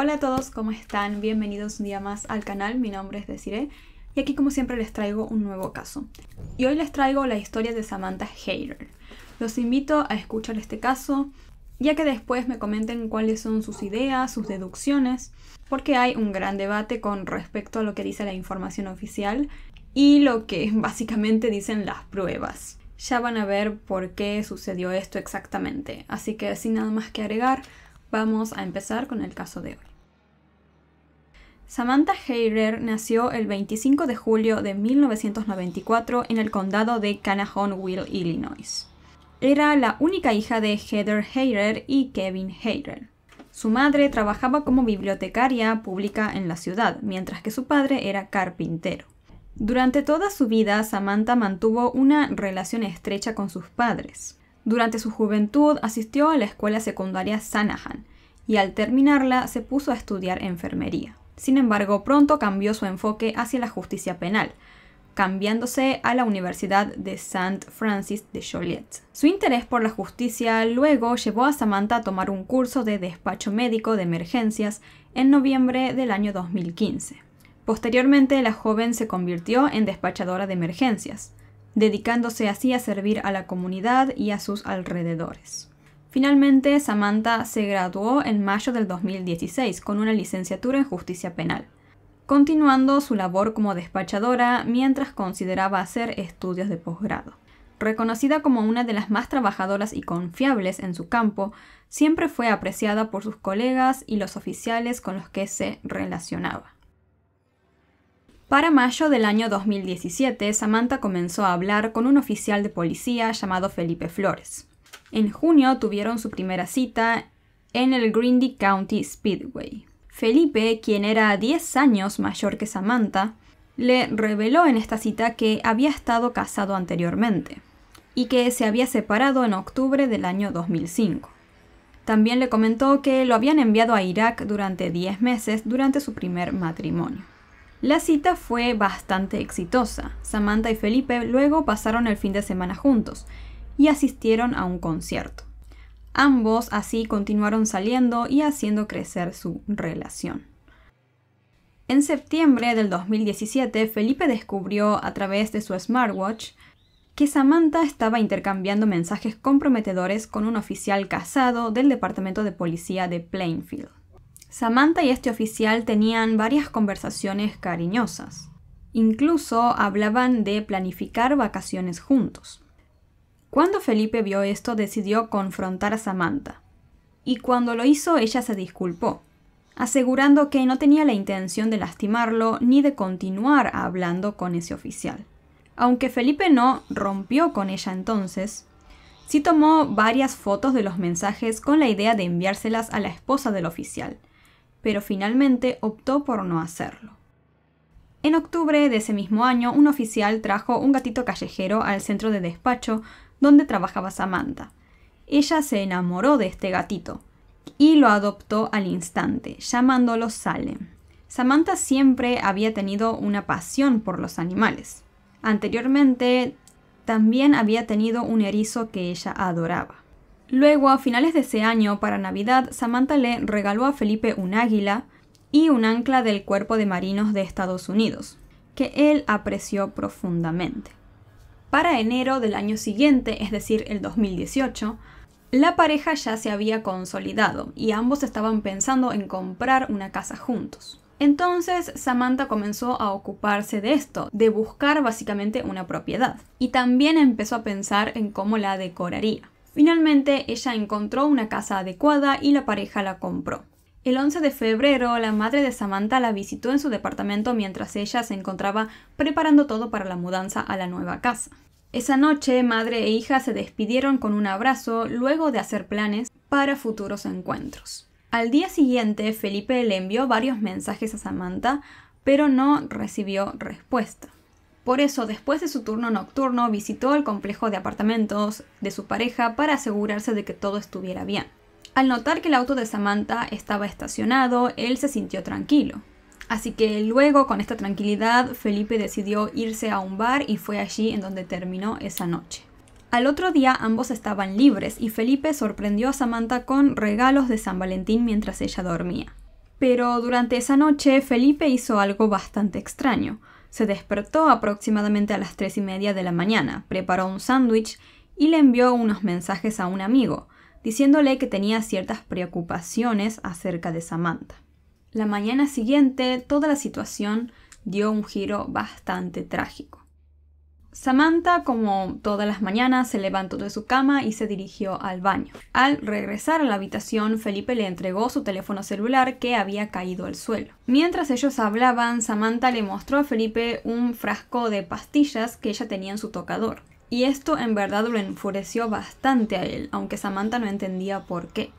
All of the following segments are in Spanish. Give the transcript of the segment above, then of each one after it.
Hola a todos, ¿cómo están? Bienvenidos un día más al canal, mi nombre es Desiree y aquí como siempre les traigo un nuevo caso. Y hoy les traigo la historia de Samantha Hader. Los invito a escuchar este caso, ya que después me comenten cuáles son sus ideas, sus deducciones, porque hay un gran debate con respecto a lo que dice la información oficial y lo que básicamente dicen las pruebas. Ya van a ver por qué sucedió esto exactamente, así que sin nada más que agregar, vamos a empezar con el caso de hoy. Samantha Heyer nació el 25 de julio de 1994 en el condado de Will, Illinois. Era la única hija de Heather Heyer y Kevin Heyer. Su madre trabajaba como bibliotecaria pública en la ciudad, mientras que su padre era carpintero. Durante toda su vida, Samantha mantuvo una relación estrecha con sus padres. Durante su juventud asistió a la escuela secundaria Sanahan y al terminarla se puso a estudiar enfermería. Sin embargo, pronto cambió su enfoque hacia la justicia penal, cambiándose a la Universidad de St. Francis de Joliet. Su interés por la justicia luego llevó a Samantha a tomar un curso de despacho médico de emergencias en noviembre del año 2015. Posteriormente, la joven se convirtió en despachadora de emergencias, dedicándose así a servir a la comunidad y a sus alrededores. Finalmente, Samantha se graduó en mayo del 2016 con una licenciatura en justicia penal, continuando su labor como despachadora mientras consideraba hacer estudios de posgrado. Reconocida como una de las más trabajadoras y confiables en su campo, siempre fue apreciada por sus colegas y los oficiales con los que se relacionaba. Para mayo del año 2017, Samantha comenzó a hablar con un oficial de policía llamado Felipe Flores. En junio tuvieron su primera cita en el Grindy County Speedway. Felipe, quien era 10 años mayor que Samantha, le reveló en esta cita que había estado casado anteriormente y que se había separado en octubre del año 2005. También le comentó que lo habían enviado a Irak durante 10 meses durante su primer matrimonio. La cita fue bastante exitosa. Samantha y Felipe luego pasaron el fin de semana juntos y asistieron a un concierto. Ambos así continuaron saliendo y haciendo crecer su relación. En septiembre del 2017, Felipe descubrió a través de su smartwatch que Samantha estaba intercambiando mensajes comprometedores con un oficial casado del Departamento de Policía de Plainfield. Samantha y este oficial tenían varias conversaciones cariñosas. Incluso hablaban de planificar vacaciones juntos. Cuando Felipe vio esto, decidió confrontar a Samantha. Y cuando lo hizo, ella se disculpó, asegurando que no tenía la intención de lastimarlo ni de continuar hablando con ese oficial. Aunque Felipe no rompió con ella entonces, sí tomó varias fotos de los mensajes con la idea de enviárselas a la esposa del oficial, pero finalmente optó por no hacerlo. En octubre de ese mismo año, un oficial trajo un gatito callejero al centro de despacho donde trabajaba Samantha. Ella se enamoró de este gatito y lo adoptó al instante, llamándolo Salem. Samantha siempre había tenido una pasión por los animales. Anteriormente también había tenido un erizo que ella adoraba. Luego, a finales de ese año, para Navidad, Samantha le regaló a Felipe un águila y un ancla del Cuerpo de Marinos de Estados Unidos, que él apreció profundamente. Para enero del año siguiente, es decir, el 2018, la pareja ya se había consolidado y ambos estaban pensando en comprar una casa juntos. Entonces Samantha comenzó a ocuparse de esto, de buscar básicamente una propiedad, y también empezó a pensar en cómo la decoraría. Finalmente ella encontró una casa adecuada y la pareja la compró. El 11 de febrero, la madre de Samantha la visitó en su departamento mientras ella se encontraba preparando todo para la mudanza a la nueva casa. Esa noche, madre e hija se despidieron con un abrazo luego de hacer planes para futuros encuentros. Al día siguiente, Felipe le envió varios mensajes a Samantha, pero no recibió respuesta. Por eso, después de su turno nocturno, visitó el complejo de apartamentos de su pareja para asegurarse de que todo estuviera bien. Al notar que el auto de Samantha estaba estacionado, él se sintió tranquilo. Así que luego, con esta tranquilidad, Felipe decidió irse a un bar y fue allí en donde terminó esa noche. Al otro día ambos estaban libres y Felipe sorprendió a Samantha con regalos de San Valentín mientras ella dormía. Pero durante esa noche Felipe hizo algo bastante extraño. Se despertó aproximadamente a las tres y media de la mañana, preparó un sándwich y le envió unos mensajes a un amigo, diciéndole que tenía ciertas preocupaciones acerca de Samantha. La mañana siguiente, toda la situación dio un giro bastante trágico. Samantha, como todas las mañanas, se levantó de su cama y se dirigió al baño. Al regresar a la habitación, Felipe le entregó su teléfono celular que había caído al suelo. Mientras ellos hablaban, Samantha le mostró a Felipe un frasco de pastillas que ella tenía en su tocador. Y esto en verdad lo enfureció bastante a él, aunque Samantha no entendía por qué.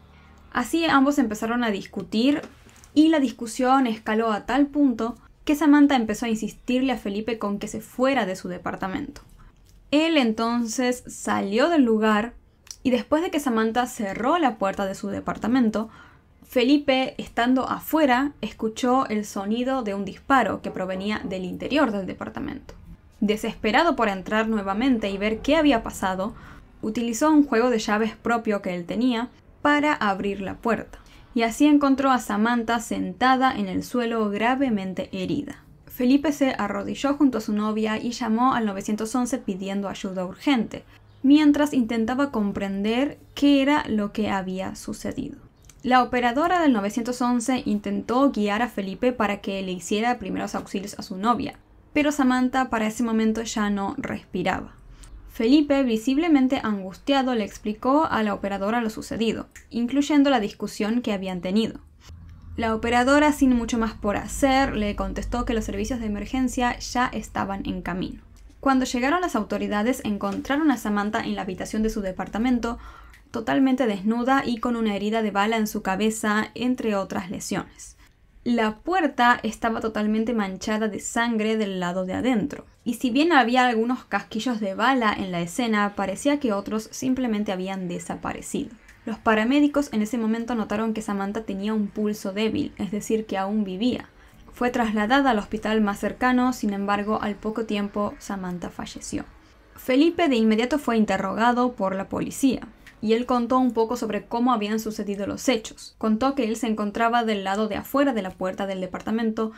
Así ambos empezaron a discutir y la discusión escaló a tal punto que Samantha empezó a insistirle a Felipe con que se fuera de su departamento. Él entonces salió del lugar y después de que Samantha cerró la puerta de su departamento, Felipe, estando afuera, escuchó el sonido de un disparo que provenía del interior del departamento. Desesperado por entrar nuevamente y ver qué había pasado, utilizó un juego de llaves propio que él tenía para abrir la puerta, y así encontró a Samantha sentada en el suelo gravemente herida. Felipe se arrodilló junto a su novia y llamó al 911 pidiendo ayuda urgente, mientras intentaba comprender qué era lo que había sucedido. La operadora del 911 intentó guiar a Felipe para que le hiciera primeros auxilios a su novia, pero Samantha para ese momento ya no respiraba. Felipe, visiblemente angustiado, le explicó a la operadora lo sucedido, incluyendo la discusión que habían tenido. La operadora, sin mucho más por hacer, le contestó que los servicios de emergencia ya estaban en camino. Cuando llegaron las autoridades, encontraron a Samantha en la habitación de su departamento, totalmente desnuda y con una herida de bala en su cabeza, entre otras lesiones. La puerta estaba totalmente manchada de sangre del lado de adentro, y si bien había algunos casquillos de bala en la escena, parecía que otros simplemente habían desaparecido. Los paramédicos en ese momento notaron que Samantha tenía un pulso débil, es decir, que aún vivía. Fue trasladada al hospital más cercano, sin embargo, al poco tiempo Samantha falleció. Felipe de inmediato fue interrogado por la policía y él contó un poco sobre cómo habían sucedido los hechos. Contó que él se encontraba del lado de afuera de la puerta del departamento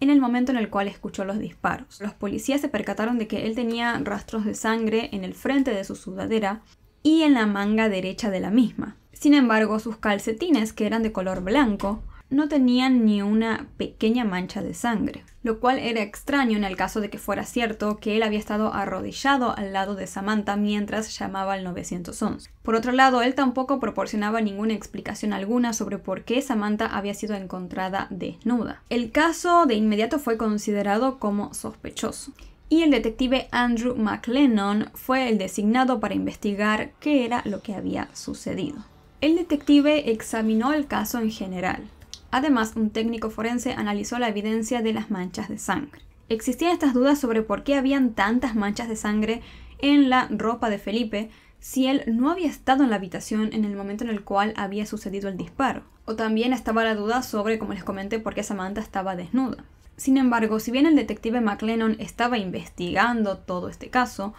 en el momento en el cual escuchó los disparos. Los policías se percataron de que él tenía rastros de sangre en el frente de su sudadera y en la manga derecha de la misma. Sin embargo, sus calcetines, que eran de color blanco, no tenían ni una pequeña mancha de sangre, lo cual era extraño en el caso de que fuera cierto que él había estado arrodillado al lado de Samantha mientras llamaba al 911. Por otro lado, él tampoco proporcionaba ninguna explicación alguna sobre por qué Samantha había sido encontrada desnuda. El caso de inmediato fue considerado como sospechoso y el detective Andrew McLennan fue el designado para investigar qué era lo que había sucedido. El detective examinó el caso en general, Además, un técnico forense analizó la evidencia de las manchas de sangre. Existían estas dudas sobre por qué habían tantas manchas de sangre en la ropa de Felipe si él no había estado en la habitación en el momento en el cual había sucedido el disparo. O también estaba la duda sobre, como les comenté, por qué Samantha estaba desnuda. Sin embargo, si bien el detective McLennan estaba investigando todo este caso,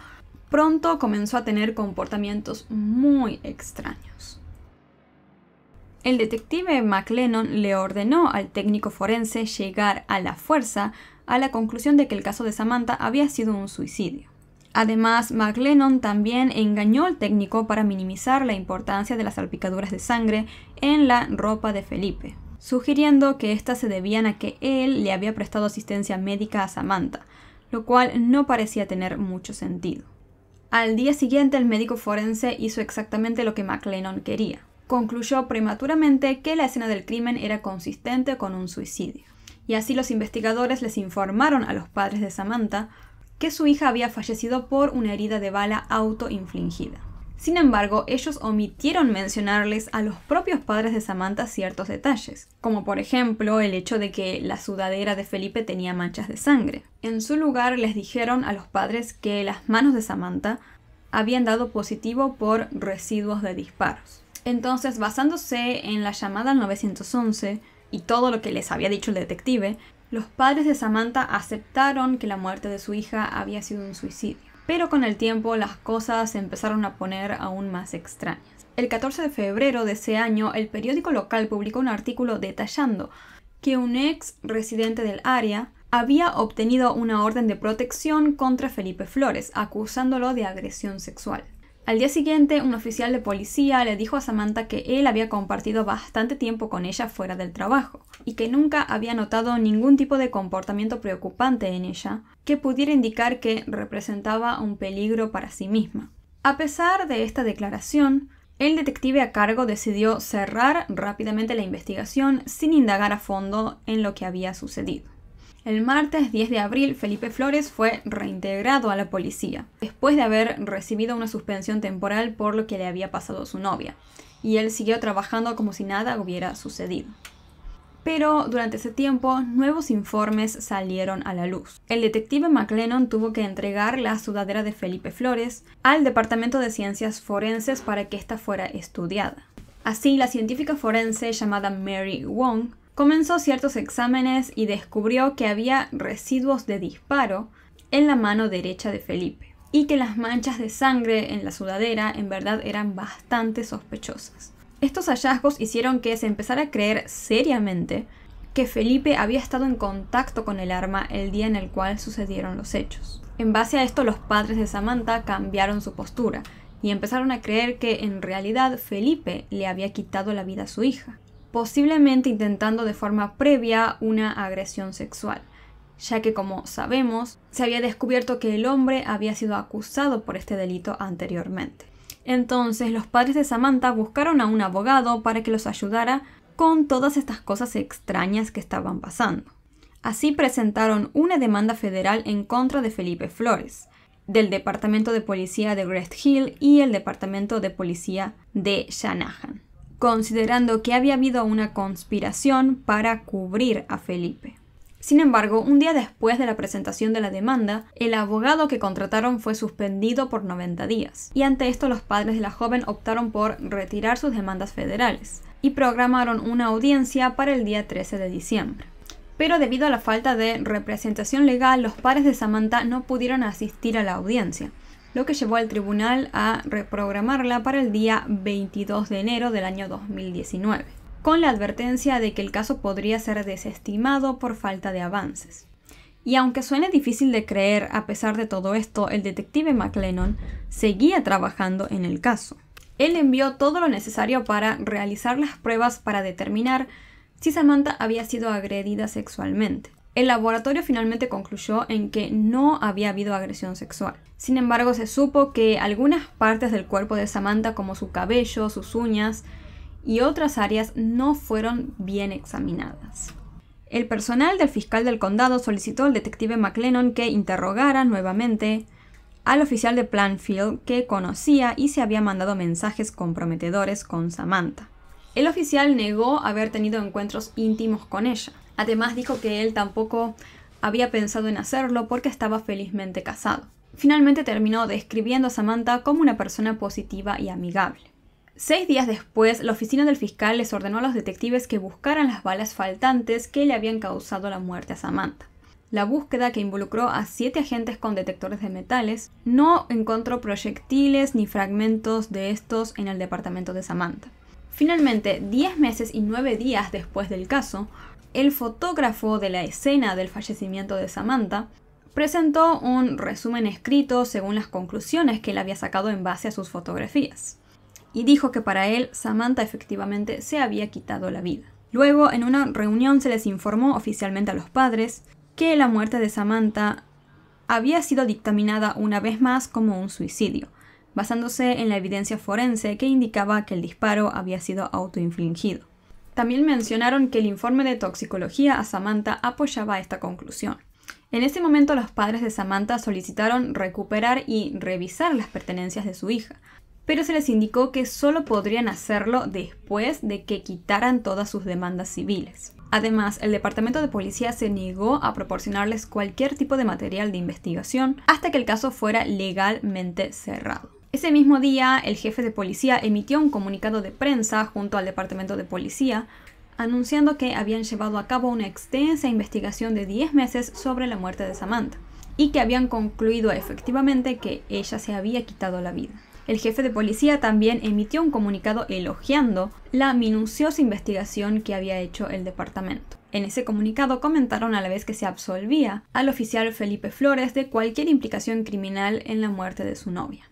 pronto comenzó a tener comportamientos muy extraños. El detective McLennan le ordenó al técnico forense llegar a la fuerza a la conclusión de que el caso de Samantha había sido un suicidio. Además, McLennan también engañó al técnico para minimizar la importancia de las salpicaduras de sangre en la ropa de Felipe, sugiriendo que éstas se debían a que él le había prestado asistencia médica a Samantha, lo cual no parecía tener mucho sentido. Al día siguiente, el médico forense hizo exactamente lo que McLennan quería concluyó prematuramente que la escena del crimen era consistente con un suicidio. Y así los investigadores les informaron a los padres de Samantha que su hija había fallecido por una herida de bala autoinfligida. Sin embargo, ellos omitieron mencionarles a los propios padres de Samantha ciertos detalles, como por ejemplo el hecho de que la sudadera de Felipe tenía manchas de sangre. En su lugar les dijeron a los padres que las manos de Samantha habían dado positivo por residuos de disparos. Entonces, basándose en la llamada al 911 y todo lo que les había dicho el detective, los padres de Samantha aceptaron que la muerte de su hija había sido un suicidio. Pero con el tiempo las cosas se empezaron a poner aún más extrañas. El 14 de febrero de ese año, el periódico local publicó un artículo detallando que un ex residente del área había obtenido una orden de protección contra Felipe Flores, acusándolo de agresión sexual. Al día siguiente, un oficial de policía le dijo a Samantha que él había compartido bastante tiempo con ella fuera del trabajo y que nunca había notado ningún tipo de comportamiento preocupante en ella que pudiera indicar que representaba un peligro para sí misma. A pesar de esta declaración, el detective a cargo decidió cerrar rápidamente la investigación sin indagar a fondo en lo que había sucedido. El martes 10 de abril, Felipe Flores fue reintegrado a la policía, después de haber recibido una suspensión temporal por lo que le había pasado a su novia, y él siguió trabajando como si nada hubiera sucedido. Pero durante ese tiempo, nuevos informes salieron a la luz. El detective McLennan tuvo que entregar la sudadera de Felipe Flores al Departamento de Ciencias Forenses para que ésta fuera estudiada. Así, la científica forense llamada Mary Wong comenzó ciertos exámenes y descubrió que había residuos de disparo en la mano derecha de Felipe y que las manchas de sangre en la sudadera en verdad eran bastante sospechosas. Estos hallazgos hicieron que se empezara a creer seriamente que Felipe había estado en contacto con el arma el día en el cual sucedieron los hechos. En base a esto los padres de Samantha cambiaron su postura y empezaron a creer que en realidad Felipe le había quitado la vida a su hija posiblemente intentando de forma previa una agresión sexual, ya que como sabemos, se había descubierto que el hombre había sido acusado por este delito anteriormente. Entonces los padres de Samantha buscaron a un abogado para que los ayudara con todas estas cosas extrañas que estaban pasando. Así presentaron una demanda federal en contra de Felipe Flores, del Departamento de Policía de Grest Hill y el Departamento de Policía de Shanahan considerando que había habido una conspiración para cubrir a Felipe. Sin embargo, un día después de la presentación de la demanda, el abogado que contrataron fue suspendido por 90 días, y ante esto los padres de la joven optaron por retirar sus demandas federales, y programaron una audiencia para el día 13 de diciembre. Pero debido a la falta de representación legal, los padres de Samantha no pudieron asistir a la audiencia, lo que llevó al tribunal a reprogramarla para el día 22 de enero del año 2019, con la advertencia de que el caso podría ser desestimado por falta de avances. Y aunque suene difícil de creer, a pesar de todo esto, el detective McLennan seguía trabajando en el caso. Él envió todo lo necesario para realizar las pruebas para determinar si Samantha había sido agredida sexualmente. El laboratorio finalmente concluyó en que no había habido agresión sexual. Sin embargo, se supo que algunas partes del cuerpo de Samantha, como su cabello, sus uñas y otras áreas, no fueron bien examinadas. El personal del fiscal del condado solicitó al detective McLennan que interrogara nuevamente al oficial de Planfield que conocía y se había mandado mensajes comprometedores con Samantha. El oficial negó haber tenido encuentros íntimos con ella. Además dijo que él tampoco había pensado en hacerlo porque estaba felizmente casado. Finalmente terminó describiendo a Samantha como una persona positiva y amigable. Seis días después, la oficina del fiscal les ordenó a los detectives que buscaran las balas faltantes que le habían causado la muerte a Samantha. La búsqueda, que involucró a siete agentes con detectores de metales, no encontró proyectiles ni fragmentos de estos en el departamento de Samantha. Finalmente, 10 meses y nueve días después del caso, el fotógrafo de la escena del fallecimiento de Samantha, presentó un resumen escrito según las conclusiones que él había sacado en base a sus fotografías, y dijo que para él Samantha efectivamente se había quitado la vida. Luego, en una reunión se les informó oficialmente a los padres que la muerte de Samantha había sido dictaminada una vez más como un suicidio, basándose en la evidencia forense que indicaba que el disparo había sido autoinfligido. También mencionaron que el informe de toxicología a Samantha apoyaba esta conclusión. En ese momento los padres de Samantha solicitaron recuperar y revisar las pertenencias de su hija, pero se les indicó que solo podrían hacerlo después de que quitaran todas sus demandas civiles. Además, el Departamento de Policía se negó a proporcionarles cualquier tipo de material de investigación hasta que el caso fuera legalmente cerrado. Ese mismo día, el jefe de policía emitió un comunicado de prensa junto al Departamento de Policía anunciando que habían llevado a cabo una extensa investigación de 10 meses sobre la muerte de Samantha y que habían concluido efectivamente que ella se había quitado la vida. El jefe de policía también emitió un comunicado elogiando la minuciosa investigación que había hecho el departamento. En ese comunicado comentaron a la vez que se absolvía al oficial Felipe Flores de cualquier implicación criminal en la muerte de su novia.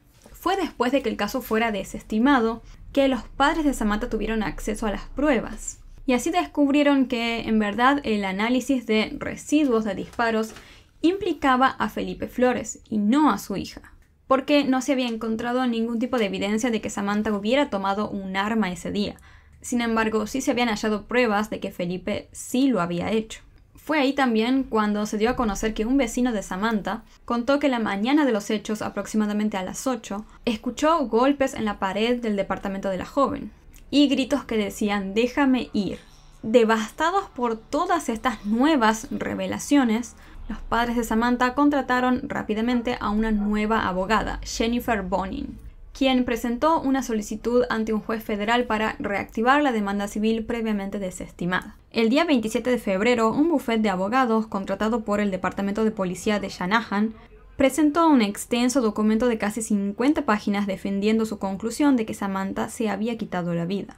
Fue después de que el caso fuera desestimado que los padres de Samantha tuvieron acceso a las pruebas. Y así descubrieron que, en verdad, el análisis de residuos de disparos implicaba a Felipe Flores y no a su hija, porque no se había encontrado ningún tipo de evidencia de que Samantha hubiera tomado un arma ese día. Sin embargo, sí se habían hallado pruebas de que Felipe sí lo había hecho. Fue ahí también cuando se dio a conocer que un vecino de Samantha contó que la mañana de los hechos, aproximadamente a las 8, escuchó golpes en la pared del departamento de la joven y gritos que decían déjame ir. Devastados por todas estas nuevas revelaciones, los padres de Samantha contrataron rápidamente a una nueva abogada, Jennifer Bonin, quien presentó una solicitud ante un juez federal para reactivar la demanda civil previamente desestimada. El día 27 de febrero, un bufete de abogados contratado por el Departamento de Policía de Shanahan presentó un extenso documento de casi 50 páginas defendiendo su conclusión de que Samantha se había quitado la vida.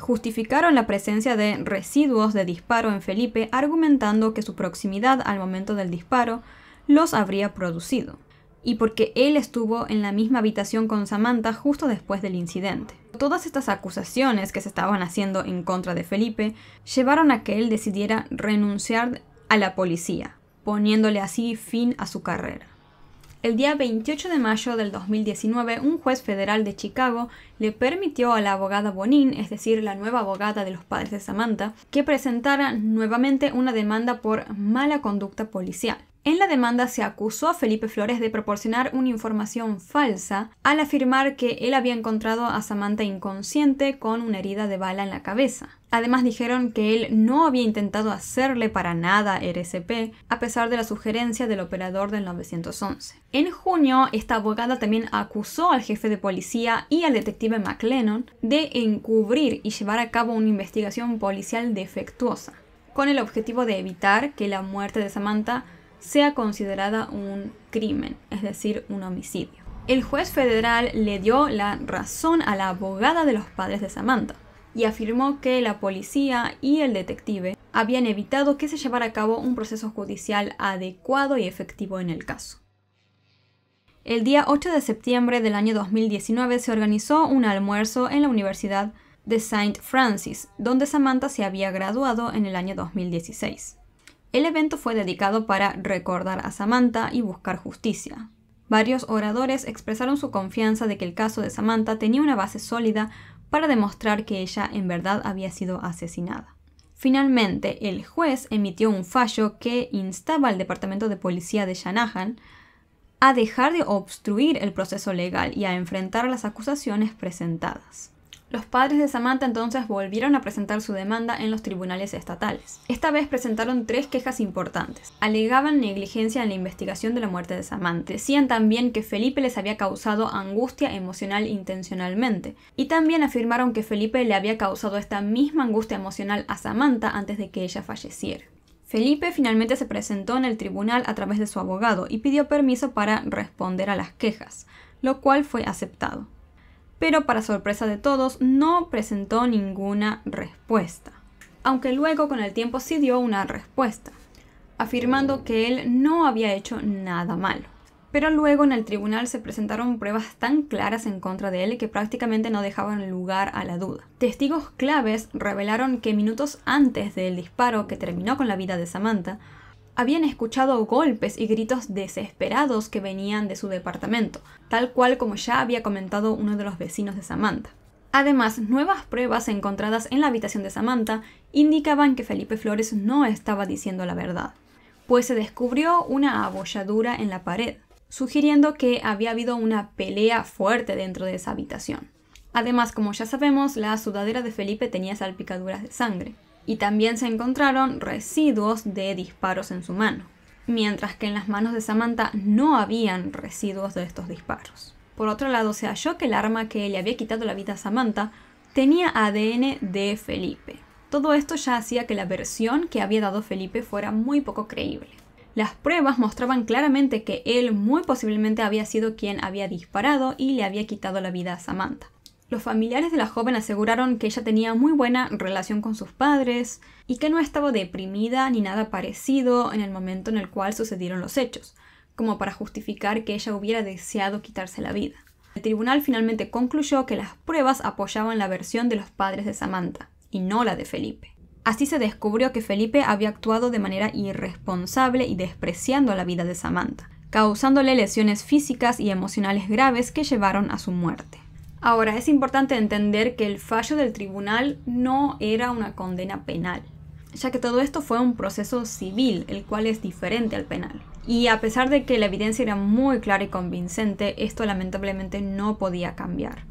Justificaron la presencia de residuos de disparo en Felipe argumentando que su proximidad al momento del disparo los habría producido y porque él estuvo en la misma habitación con Samantha justo después del incidente. Todas estas acusaciones que se estaban haciendo en contra de Felipe llevaron a que él decidiera renunciar a la policía, poniéndole así fin a su carrera. El día 28 de mayo del 2019, un juez federal de Chicago le permitió a la abogada Bonin, es decir, la nueva abogada de los padres de Samantha, que presentara nuevamente una demanda por mala conducta policial. En la demanda se acusó a Felipe Flores de proporcionar una información falsa al afirmar que él había encontrado a Samantha inconsciente con una herida de bala en la cabeza. Además dijeron que él no había intentado hacerle para nada R.S.P. a pesar de la sugerencia del operador del 911. En junio, esta abogada también acusó al jefe de policía y al detective McLennan de encubrir y llevar a cabo una investigación policial defectuosa, con el objetivo de evitar que la muerte de Samantha sea considerada un crimen, es decir, un homicidio. El juez federal le dio la razón a la abogada de los padres de Samantha y afirmó que la policía y el detective habían evitado que se llevara a cabo un proceso judicial adecuado y efectivo en el caso. El día 8 de septiembre del año 2019 se organizó un almuerzo en la Universidad de Saint Francis, donde Samantha se había graduado en el año 2016. El evento fue dedicado para recordar a Samantha y buscar justicia. Varios oradores expresaron su confianza de que el caso de Samantha tenía una base sólida para demostrar que ella en verdad había sido asesinada. Finalmente, el juez emitió un fallo que instaba al Departamento de Policía de Shanahan a dejar de obstruir el proceso legal y a enfrentar las acusaciones presentadas. Los padres de Samantha entonces volvieron a presentar su demanda en los tribunales estatales. Esta vez presentaron tres quejas importantes. Alegaban negligencia en la investigación de la muerte de Samantha. Decían también que Felipe les había causado angustia emocional intencionalmente. Y también afirmaron que Felipe le había causado esta misma angustia emocional a Samantha antes de que ella falleciera. Felipe finalmente se presentó en el tribunal a través de su abogado y pidió permiso para responder a las quejas, lo cual fue aceptado pero para sorpresa de todos no presentó ninguna respuesta, aunque luego con el tiempo sí dio una respuesta, afirmando oh. que él no había hecho nada malo. Pero luego en el tribunal se presentaron pruebas tan claras en contra de él que prácticamente no dejaban lugar a la duda. Testigos claves revelaron que minutos antes del disparo que terminó con la vida de Samantha, habían escuchado golpes y gritos desesperados que venían de su departamento, tal cual como ya había comentado uno de los vecinos de Samantha. Además, nuevas pruebas encontradas en la habitación de Samantha indicaban que Felipe Flores no estaba diciendo la verdad, pues se descubrió una abolladura en la pared, sugiriendo que había habido una pelea fuerte dentro de esa habitación. Además, como ya sabemos, la sudadera de Felipe tenía salpicaduras de sangre y también se encontraron residuos de disparos en su mano, mientras que en las manos de Samantha no habían residuos de estos disparos. Por otro lado, se halló que el arma que le había quitado la vida a Samantha tenía ADN de Felipe. Todo esto ya hacía que la versión que había dado Felipe fuera muy poco creíble. Las pruebas mostraban claramente que él muy posiblemente había sido quien había disparado y le había quitado la vida a Samantha, los familiares de la joven aseguraron que ella tenía muy buena relación con sus padres y que no estaba deprimida ni nada parecido en el momento en el cual sucedieron los hechos, como para justificar que ella hubiera deseado quitarse la vida. El tribunal finalmente concluyó que las pruebas apoyaban la versión de los padres de Samantha y no la de Felipe. Así se descubrió que Felipe había actuado de manera irresponsable y despreciando la vida de Samantha, causándole lesiones físicas y emocionales graves que llevaron a su muerte. Ahora, es importante entender que el fallo del tribunal no era una condena penal, ya que todo esto fue un proceso civil, el cual es diferente al penal. Y a pesar de que la evidencia era muy clara y convincente, esto lamentablemente no podía cambiar.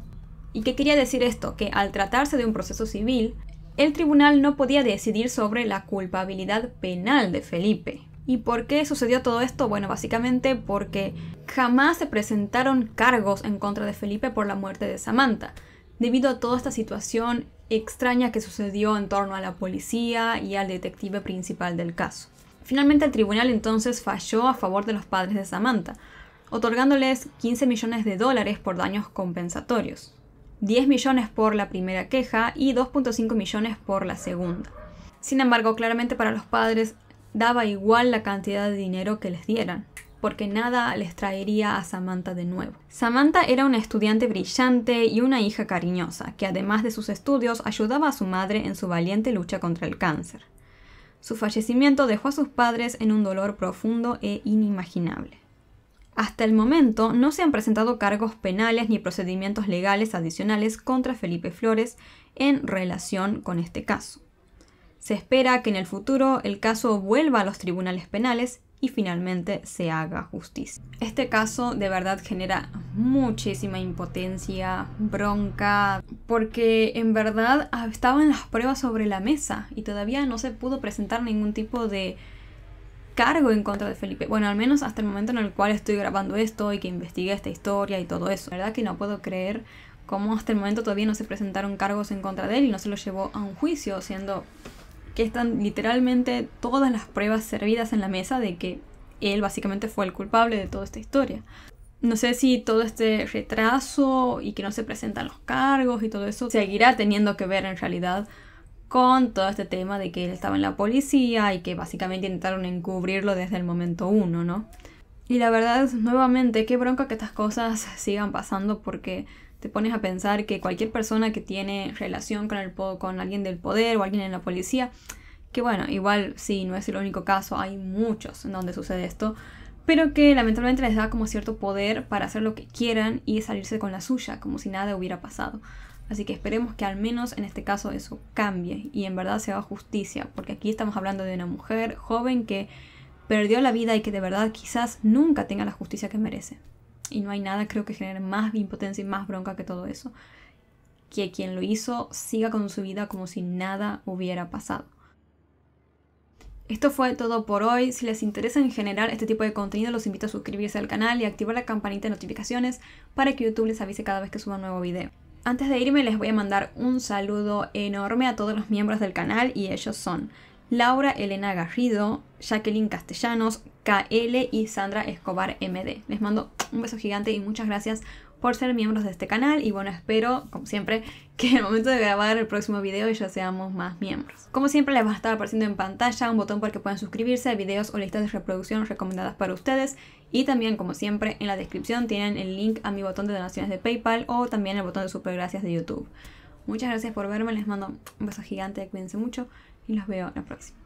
¿Y qué quería decir esto? Que al tratarse de un proceso civil, el tribunal no podía decidir sobre la culpabilidad penal de Felipe, ¿Y por qué sucedió todo esto? Bueno, básicamente porque jamás se presentaron cargos en contra de Felipe por la muerte de Samantha, debido a toda esta situación extraña que sucedió en torno a la policía y al detective principal del caso. Finalmente el tribunal entonces falló a favor de los padres de Samantha, otorgándoles 15 millones de dólares por daños compensatorios, 10 millones por la primera queja y 2.5 millones por la segunda. Sin embargo, claramente para los padres daba igual la cantidad de dinero que les dieran porque nada les traería a Samantha de nuevo. Samantha era una estudiante brillante y una hija cariñosa, que además de sus estudios ayudaba a su madre en su valiente lucha contra el cáncer. Su fallecimiento dejó a sus padres en un dolor profundo e inimaginable. Hasta el momento no se han presentado cargos penales ni procedimientos legales adicionales contra Felipe Flores en relación con este caso. Se espera que en el futuro el caso vuelva a los tribunales penales y finalmente se haga justicia. Este caso de verdad genera muchísima impotencia, bronca, porque en verdad estaban las pruebas sobre la mesa y todavía no se pudo presentar ningún tipo de cargo en contra de Felipe. Bueno, al menos hasta el momento en el cual estoy grabando esto y que investigué esta historia y todo eso. La verdad que no puedo creer cómo hasta el momento todavía no se presentaron cargos en contra de él y no se lo llevó a un juicio, siendo que están literalmente todas las pruebas servidas en la mesa de que él básicamente fue el culpable de toda esta historia. No sé si todo este retraso y que no se presentan los cargos y todo eso seguirá teniendo que ver en realidad con todo este tema de que él estaba en la policía y que básicamente intentaron encubrirlo desde el momento uno, ¿no? Y la verdad es, nuevamente, qué bronca que estas cosas sigan pasando porque te pones a pensar que cualquier persona que tiene relación con, el, con alguien del poder o alguien en la policía, que bueno, igual sí, no es el único caso, hay muchos en donde sucede esto, pero que lamentablemente les da como cierto poder para hacer lo que quieran y salirse con la suya, como si nada hubiera pasado. Así que esperemos que al menos en este caso eso cambie y en verdad se haga justicia, porque aquí estamos hablando de una mujer joven que perdió la vida y que de verdad quizás nunca tenga la justicia que merece. Y no hay nada creo que genere más impotencia y más bronca que todo eso. Que quien lo hizo siga con su vida como si nada hubiera pasado. Esto fue todo por hoy. Si les interesa en general este tipo de contenido, los invito a suscribirse al canal y activar la campanita de notificaciones para que YouTube les avise cada vez que suba un nuevo video. Antes de irme les voy a mandar un saludo enorme a todos los miembros del canal y ellos son Laura Elena Garrido, Jacqueline Castellanos, KL y Sandra Escobar MD. Les mando un beso gigante y muchas gracias por ser miembros de este canal y bueno, espero, como siempre, que en el momento de grabar el próximo video ya seamos más miembros. Como siempre les va a estar apareciendo en pantalla un botón para que puedan suscribirse a videos o listas de reproducción recomendadas para ustedes y también, como siempre, en la descripción tienen el link a mi botón de donaciones de Paypal o también el botón de super gracias de YouTube. Muchas gracias por verme, les mando un beso gigante, cuídense mucho y los veo en la próxima.